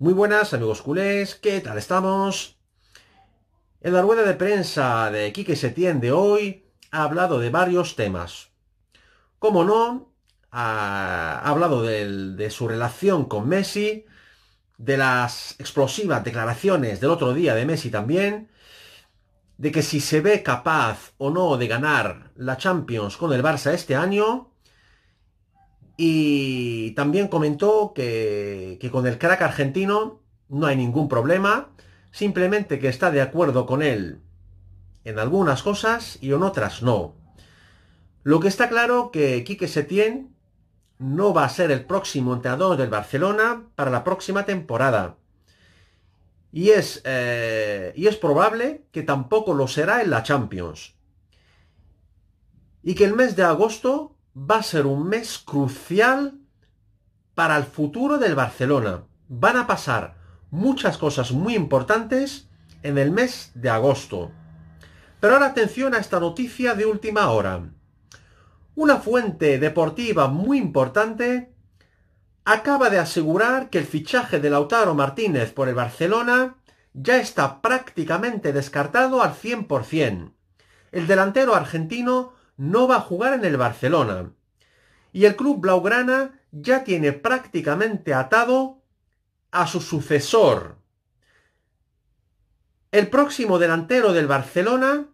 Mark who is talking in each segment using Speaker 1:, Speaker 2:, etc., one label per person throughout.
Speaker 1: Muy buenas amigos culés, ¿qué tal estamos? En la rueda de prensa de Quique Setién de hoy ha hablado de varios temas. Como no, ha hablado de su relación con Messi, de las explosivas declaraciones del otro día de Messi también, de que si se ve capaz o no de ganar la Champions con el Barça este año, y también comentó que, con el crack argentino no hay ningún problema, simplemente que está de acuerdo con él en algunas cosas y en otras no. Lo que está claro que Quique Setién no va a ser el próximo entrenador del Barcelona para la próxima temporada. Y es, eh, y es probable que tampoco lo será en la Champions. Y que el mes de agosto va a ser un mes crucial para el futuro del Barcelona. Van a pasar muchas cosas muy importantes en el mes de agosto. Pero ahora atención a esta noticia de última hora. Una fuente deportiva muy importante acaba de asegurar que el fichaje de Lautaro Martínez por el Barcelona ya está prácticamente descartado al 100%. El delantero argentino no va a jugar en el Barcelona. Y el club blaugrana ya tiene prácticamente atado a su sucesor. El próximo delantero del Barcelona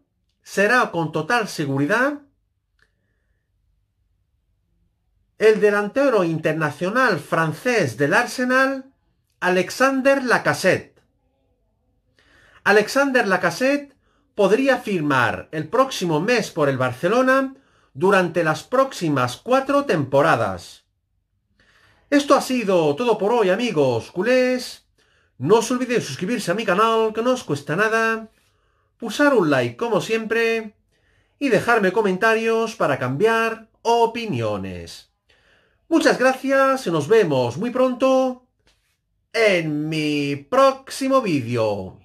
Speaker 1: será con total seguridad el delantero internacional francés del Arsenal, Alexander Lacassette. Alexander Lacassette podría firmar el próximo mes por el Barcelona durante las próximas cuatro temporadas. Esto ha sido todo por hoy amigos culés. No os olvidéis suscribirse a mi canal, que no os cuesta nada. Pulsar un like como siempre. Y dejarme comentarios para cambiar opiniones. Muchas gracias y nos vemos muy pronto en mi próximo vídeo.